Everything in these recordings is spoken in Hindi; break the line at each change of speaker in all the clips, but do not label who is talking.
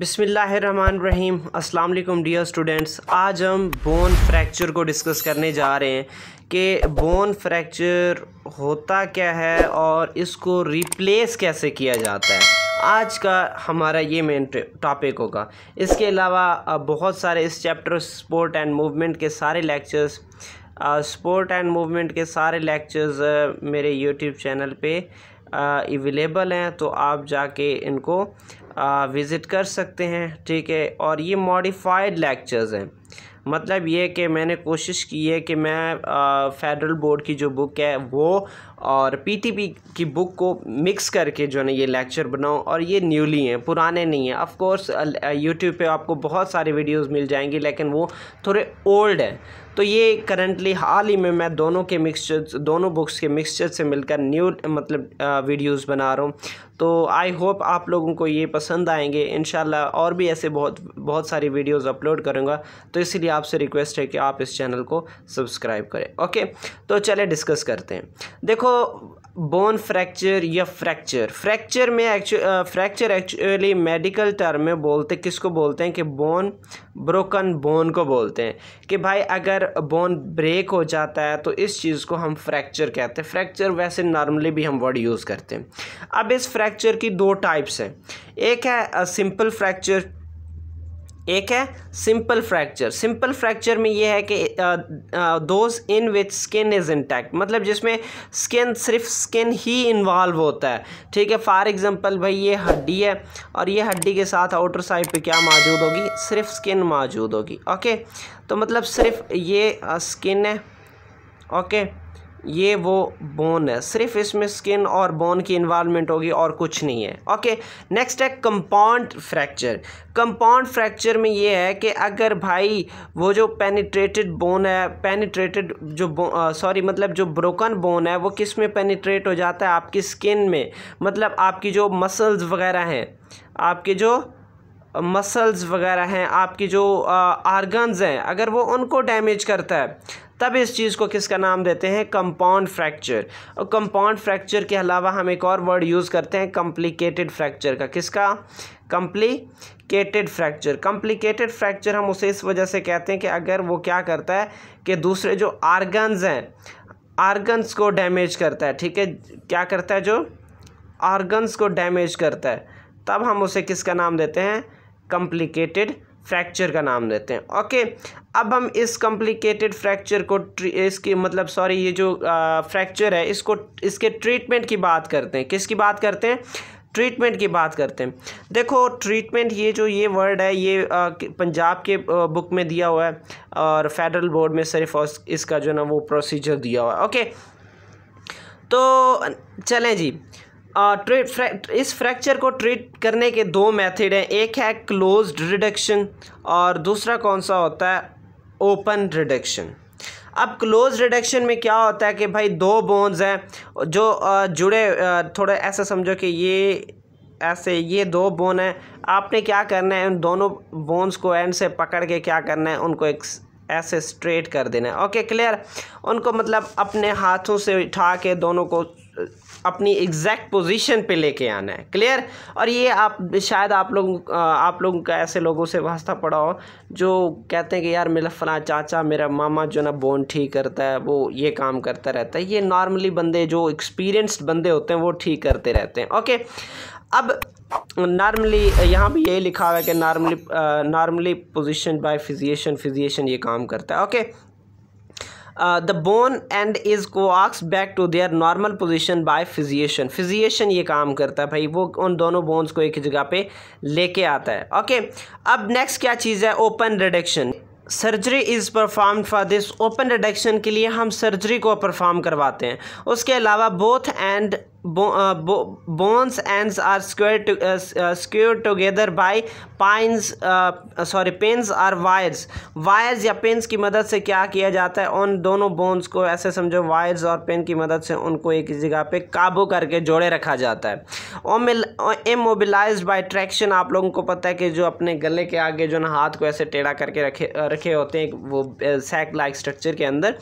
बिसमीम अल्लाम डियर स्टूडेंट्स आज हम बोन फ्रैक्चर को डिस्कस करने जा रहे हैं कि बोन फ्रैक्चर होता क्या है और इसको रिप्लेस कैसे किया जाता है आज का हमारा ये मेन टॉपिक होगा इसके अलावा बहुत सारे इस चैप्टर स्पोर्ट एंड मूवमेंट के सारे लेक्चर्स स्पोर्ट एंड मूवमेंट के सारे लेक्चर्स मेरे यूट्यूब चैनल पर अवेलेबल हैं तो आप जाके इनको विज़िट कर सकते हैं ठीक है और ये मॉडिफाइड लेक्चर्स हैं मतलब ये कि मैंने कोशिश की है कि मैं फेडरल बोर्ड की जो बुक है वो और पीटीपी की बुक को मिक्स करके जो है ये लेक्चर बनाओ और ये न्यूली हैं पुराने नहीं हैं ऑफ कोर्स यूट्यूब पे आपको बहुत सारे वीडियोस मिल जाएंगे लेकिन वो थोड़े ओल्ड हैं तो ये करंटली हाल ही में मैं दोनों के मिक्सचर दोनों बुक्स के मिक्सचर से मिलकर न्यू मतलब वीडियोस बना रहा हूँ तो आई होप आप लोगों को ये पसंद आएंगे इन और भी ऐसे बहुत बहुत सारी वीडियोस अपलोड करूँगा तो इसलिए आपसे रिक्वेस्ट है कि आप इस चैनल को सब्सक्राइब करें ओके तो चले डिस्कस करते हैं देखो देखो बोन फ्रैक्चर या फ्रैक्चर फ्रैक्चर में actually fracture actually medical term में बोलते किसको बोलते हैं कि बोन ब्रोकन बोन को बोलते हैं कि भाई अगर बोन ब्रेक हो जाता है तो इस चीज़ को हम फ्रैक्चर कहते हैं फ्रैक्चर वैसे नॉर्मली भी हम वर्ड यूज़ करते हैं अब इस फ्रैक्चर की दो टाइप्स हैं एक है सिंपल फ्रैक्चर एक है सिंपल फ्रैक्चर सिंपल फ्रैक्चर में ये है कि those in which skin is intact मतलब जिसमें स्किन सिर्फ स्किन ही इन्वॉल्व होता है ठीक है फॉर एग्जांपल भाई ये हड्डी है और ये हड्डी के साथ आउटर साइड पे क्या मौजूद होगी सिर्फ स्किन मौजूद होगी ओके तो मतलब सिर्फ ये स्किन है ओके ये वो बोन है सिर्फ इसमें स्किन और बोन की इन्वालमेंट होगी और कुछ नहीं है ओके नेक्स्ट है कंपाउंड फ्रैक्चर कंपाउंड फ्रैक्चर में ये है कि अगर भाई वो जो पेनिट्रेटेड बोन है पेनिट्रेटेड जो सॉरी मतलब जो ब्रोकन बोन है वो किस में पेनिट्रेट हो जाता है आपकी स्किन में मतलब आपकी जो मसल्स वगैरह हैं आपके जो मसल्स वगैरह हैं आपकी जो आर्गन्स हैं अगर वो उनको डैमेज करता है तब इस चीज़ को किसका नाम देते हैं कंपाउंड फ्रैक्चर और कंपाउंड फ्रैक्चर के अलावा हम एक और वर्ड यूज़ करते हैं कॉम्प्लिकेटेड फ्रैक्चर का किसका कॉम्प्लिकेटेड फ्रैक्चर कॉम्प्लिकेटेड फ्रैक्चर हम उसे इस वजह से कहते हैं कि अगर वो क्या करता है कि दूसरे जो आर्गन्स हैं आर्गन्स को डैमेज करता है ठीक है क्या करता है जो आर्गन्स को डैमेज करता है तब हम उसे किसका नाम देते हैं कॉम्प्लिकेटेड फ्रैक्चर का नाम देते हैं ओके अब हम इस कॉम्प्लिकेटेड फ्रैक्चर को इसकी मतलब सॉरी ये जो फ्रैक्चर है इसको इसके ट्रीटमेंट की बात करते हैं किसकी बात करते हैं ट्रीटमेंट की बात करते हैं देखो ट्रीटमेंट ये जो ये वर्ड है ये आ, पंजाब के बुक में दिया हुआ है और फेडरल बोर्ड में सिर्फ इसका जो ना वो प्रोसीजर दिया हुआ है ओके तो चलें जी ट्रीट फ्रैक्ट इस फ्रैक्चर को ट्रीट करने के दो मेथड हैं एक है क्लोज रिडक्शन और दूसरा कौन सा होता है ओपन रिडक्शन अब क्लोज रिडक्शन में क्या होता है कि भाई दो बोन्स हैं जो जुड़े थोड़े ऐसा समझो कि ये ऐसे ये दो बोन हैं आपने क्या करना है उन दोनों बोन्स को एंड से पकड़ के क्या करना है उनको एक ऐसे स्ट्रेट कर देना है ओके क्लियर उनको मतलब अपने हाथों से उठा के दोनों को अपनी एग्जैक्ट पोजीशन पे लेके आना है क्लियर और ये आप शायद आप लोग आप लोगों का ऐसे लोगों से वास्ता पड़ा हो जो कहते हैं कि यार मेरा फला चाचा मेरा मामा जो ना बोन ठीक करता है वो ये काम करता रहता है ये नॉर्मली बंदे जो एक्सपीरियंस्ड बंदे होते हैं वो ठीक करते रहते हैं ओके अब नॉर्मली यहाँ भी यही लिखा हुआ है कि normally normally position by fixation fixation ये काम करता है okay the bone end is coaxed back to their normal position by fixation fixation ये काम करता है भाई वो उन दोनों बोन्स को एक जगह पे लेके आता है ओके okay, अब नेक्स्ट क्या चीज़ है open reduction surgery is perform for this open reduction के लिए हम सर्जरी को परफॉर्म करवाते हैं उसके अलावा both and Uh, bones ends are squared to, uh, by pins uh, together by pines uh, sorry pins wires wires या pins की मदद से क्या किया जाता है उन दोनों bones को ऐसे समझो wires और pin की मदद से उनको एक जगह पे काबू करके जोड़े रखा जाता है इमोबिलाइज बाई ट्रैक्शन आप लोगों को पता है कि जो अपने गले के आगे जो ना हाथ को ऐसे टेढ़ा करके रखे uh, रखे होते हैं वो सैक लाइक स्ट्रक्चर के अंदर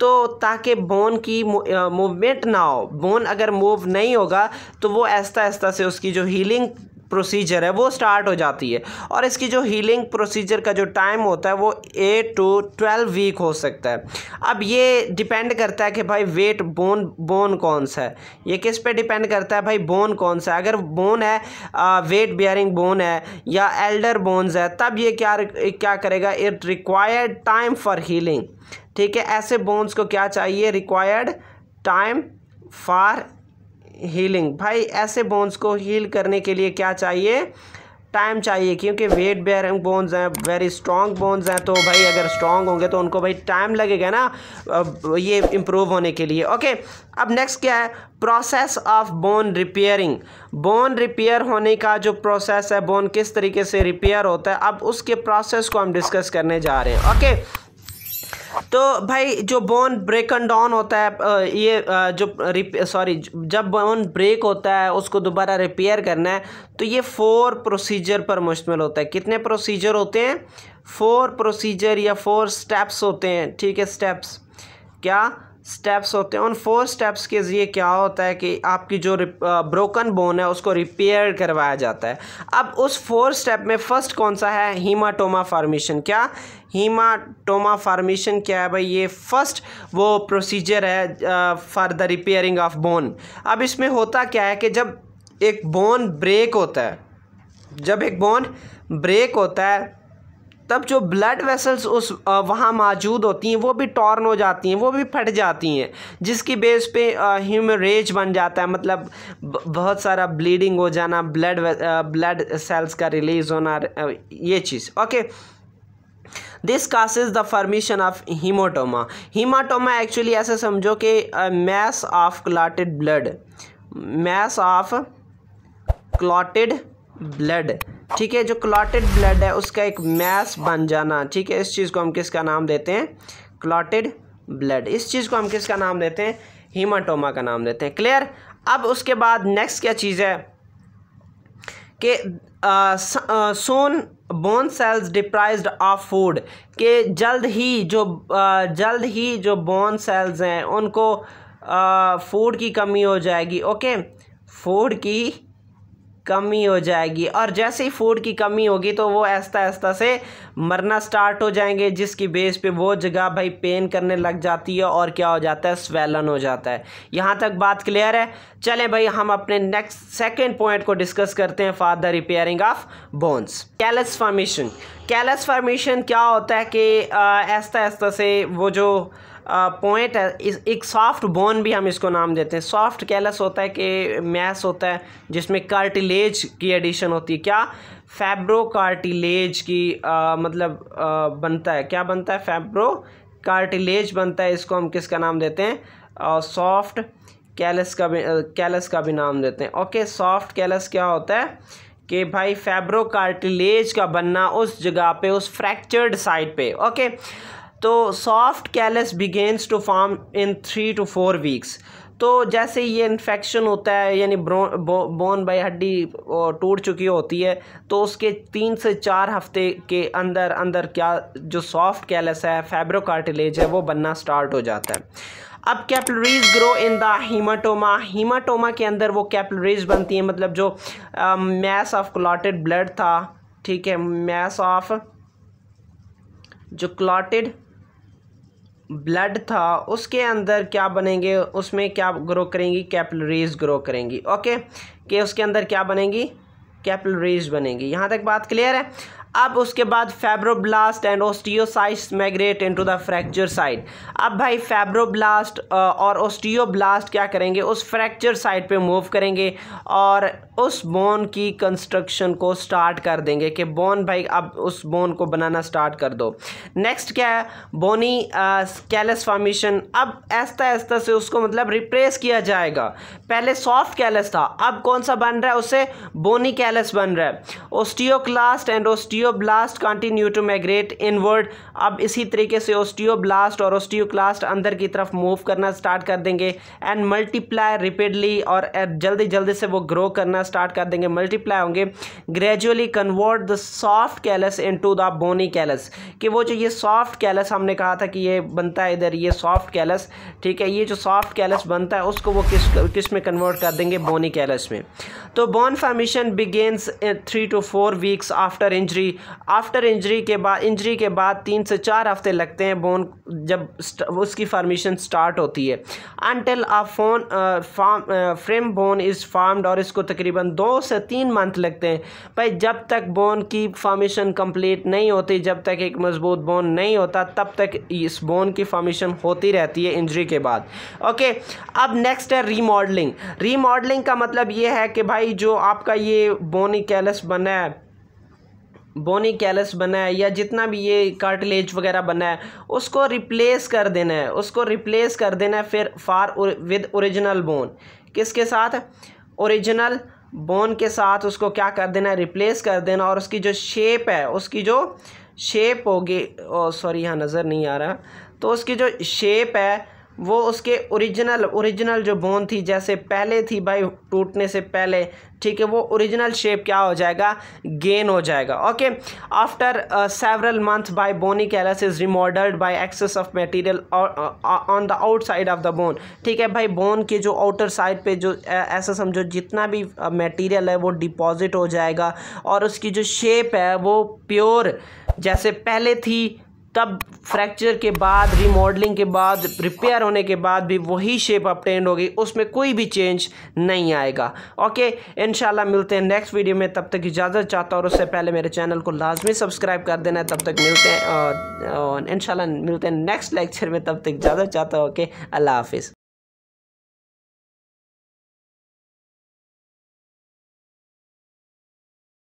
तो ताकि बोन की मूवमेंट ना हो बोन अगर मूव इम्प्रूव नहीं होगा तो वो ऐसा ऐसा से उसकी जो हीलिंग प्रोसीजर है वो स्टार्ट हो जाती है और इसकी जो हीलिंग प्रोसीजर का जो टाइम होता है वो एट टू ट्वेल्व वीक हो सकता है अब ये डिपेंड करता है कि भाई वेट बोन बोन कौन सा है ये किस पे डिपेंड करता है भाई बोन कौन सा है अगर बोन है आ, वेट बियरिंग बोन है या एल्डर बोन्स है तब ये क्या क्या करेगा it required time for healing ठीक है ऐसे बोन्स को क्या चाहिए रिक्वायर्ड टाइम फॉर हीलिंग भाई ऐसे बोन्स को हील करने के लिए क्या चाहिए टाइम चाहिए क्योंकि वेट बेयरिंग बोन्स हैं वेरी स्ट्रॉन्ग बोन्स हैं तो भाई अगर स्ट्रॉन्ग होंगे तो उनको भाई टाइम लगेगा ना ये इम्प्रूव होने के लिए ओके अब नेक्स्ट क्या है process of bone repairing bone repair होने का जो प्रोसेस है बोन किस तरीके से रिपेयर होता है अब उसके प्रोसेस को हम डिस्कस करने जा रहे हैं ओके तो भाई जो बोन ब्रेक एंड डाउन होता है ये जो सॉरी जब बोन ब्रेक होता है उसको दोबारा रिपेयर करना है तो ये फोर प्रोसीजर पर मुश्तमल होता है कितने प्रोसीजर होते हैं फोर प्रोसीजर या फोर स्टेप्स होते हैं ठीक है स्टेप्स क्या स्टेप्स होते हैं उन फोर स्टेप्स के ज़रिए क्या होता है कि आपकी जो ब्रोकन बोन है उसको रिपेयर करवाया जाता है अब उस फोर स्टेप में फ़र्स्ट कौन सा है हीमाटोमा फार्मेशन क्या हीमाटोमा फार्मेशन क्या है भाई ये फर्स्ट वो प्रोसीजर है for the repairing of bone अब इसमें होता क्या है कि जब एक बोन ब्रेक होता है जब एक बोन ब्रेक होता है तब जो ब्लड वेसल्स उस वहाँ मौजूद होती हैं वो भी टॉर्न हो जाती हैं वो भी फट जाती हैं जिसकी बेस पे ह्यूमरेज बन जाता है मतलब बहुत सारा ब्लीडिंग हो जाना ब्लड ब्लड सेल्स का रिलीज़ होना ये चीज़ okay this is the formation of haematoma haematoma actually ऐसे समझो कि mass of clotted blood mass of clotted blood ठीक है जो क्लॉटेड ब्लड है उसका एक मैस बन जाना ठीक है इस चीज़ को हम किसका नाम देते हैं क्लॉटेड ब्लड इस चीज़ को हम किसका नाम देते हैं हीमाटोमा का नाम देते हैं क्लियर अब उसके बाद नेक्स्ट क्या चीज़ है कि soon bone cells deprived of food के जल्द ही जो आ, जल्द ही जो बोन सेल्स हैं उनको फूड की कमी हो जाएगी ओके फूड की कमी हो जाएगी और जैसे ही फूड की कमी होगी तो वो ऐसा ऐसा से मरना स्टार्ट हो जाएंगे जिसकी बेस पे वो जगह भाई पेन करने लग जाती है और क्या हो जाता है स्वेलन हो जाता है यहाँ तक बात क्लियर है चलें भाई हम अपने नेक्स्ट सेकेंड पॉइंट को डिस्कस करते हैं for the repairing of bones callus formation callus formation क्या होता है कि ऐसा ऐसा से वो जो पॉइंट है इस एक सॉफ्ट बोन भी हम इसको नाम देते हैं सॉफ्ट कैलस होता है कि मैस होता है जिसमें कार्टिलेज की एडिशन होती है क्या फैब्रो कार्टिलेज की आ, मतलब आ, बनता है क्या बनता है फैब्रो कार्टिलेज बनता है इसको हम किसका नाम देते हैं सॉफ्ट कैलस का भी कैलस का भी नाम देते हैं ओके सॉफ्ट कैलस क्या होता है कि भाई फैब्रो कार्टिलेज का बनना उस जगह पे उस फ्रैक्चर्ड साइड पे ओके तो soft callus begins to form in three to four weeks तो जैसे ये इन्फेक्शन होता है यानी बोन बाई हड्डी टूट चुकी होती है तो उसके तीन से चार हफ्ते के अंदर अंदर क्या जो सॉफ्ट कैलस है फैब्रोकार्टिलेज है वो बनना स्टार्ट हो जाता है अब capillaries grow in the haematoma haematoma के अंदर वो कैपलरीज बनती हैं मतलब जो मैस ऑफ क्लॉटेड ब्लड था ठीक है मैस ऑफ जो क्लॉटेड ब्लड था उसके अंदर क्या बनेंगे उसमें क्या ग्रो करेंगी कैपलरीज ग्रो करेंगी ओके कि उसके अंदर क्या बनेंगी कैपलरीज बनेंगी यहाँ तक बात क्लियर है अब उसके बाद fibroblast and osteocytes migrate into the fracture site अब भाई फैब्रोब्लास्ट और ओस्टियोब्लास्ट क्या करेंगे उस फ्रैक्चर साइट पे मूव करेंगे और उस बोन की कंस्ट्रक्शन को स्टार्ट कर देंगे कि बोन भाई अब उस बोन को बनाना स्टार्ट कर दो नेक्स्ट क्या है बोनी कैलस फॉर्मेशन अब ऐसा ऐसा से उसको मतलब रिप्लेस किया जाएगा पहले सॉफ्ट कैलस था अब कौन सा बन रहा है उससे बोनी कैलस बन रहा है osteoclast and osteoblast continue to migrate inward अब इसी तरीके से ब्लास्ट और ओस्टियोक्लास्ट अंदर की तरफ मूव करना स्टार्ट कर देंगे एंड मल्टीप्लाई रिपीडली और जल्दी जल्दी से वो ग्रो करना स्टार्ट कर देंगे मल्टीप्लाई होंगे gradually convert the soft callus in the bony callus कि वो जो ये सॉफ्ट कैलस हमने कहा था कि ये बनता है इधर ये सॉफ्ट कैलस ठीक है ये जो सॉफ्ट कैलस बनता है उसको वो किस किस में कन्वर्ट कर देंगे बोनी कैलस में तो bone formation begins three to four weeks after injury after injury के बाद इंजरी के बाद तीन से चार हफ्ते लगते हैं बोन जब उसकी फॉर्मेशन स्टार्ट होती है until a phone frame bone is formed और इसको तकरीबन दो से तीन मंथ लगते हैं भाई जब तक बोन की फॉर्मेशन कंप्लीट नहीं होती जब तक एक मजबूत बोन नहीं होता तब तक इस बोन की फॉर्मेशन होती रहती है इंजरी के बाद ओके अब नेक्स्ट है रीमॉडलिंग रीमॉडलिंग का मतलब ये है कि भाई जो आपका ये बोनी कैलस बना है बोनी कैलस बना है या जितना भी ये कार्टिलेज वगैरह बना है उसको रिप्लेस कर देना है उसको रिप्लेस कर देना है फिर फार विद ओरिजिनल बोन किसके साथ ओरिजिनल बोन के साथ उसको क्या कर देना है रिप्लेस कर देना और उसकी जो शेप है उसकी जो शेप होगी सॉरी यहाँ नज़र नहीं आ रहा तो उसकी जो शेप है वो उसके ओरिजिनल ओरिजिनल जो बोन थी जैसे पहले थी भाई टूटने से पहले ठीक है वो ओरिजिनल शेप क्या हो जाएगा गेन हो जाएगा okay after several month by bony callus is remodelled by excess of material on the outside of the bone ठीक है भाई बोन के जो आउटर साइड पे जो uh, ऐसा समझो जितना भी मटेरियल uh, है वो डिपॉजिट हो जाएगा और उसकी जो शेप है वो प्योर जैसे पहले थी तब फ्रैक्चर के बाद रिमॉडलिंग के बाद रिपेयर होने के बाद भी वही शेप अपटेंड होगी उसमें कोई भी चेंज नहीं आएगा ओके इन मिलते हैं नेक्स्ट वीडियो में तब तक इजाज़त चाहता हूँ और उससे पहले मेरे चैनल को लाजमी सब्सक्राइब कर देना तब तक मिलते हैं और इन मिलते हैं नेक्स्ट लेक्चर में तब तक इजाज़त चाहता हूँ ओके अल्लाह हाफिज़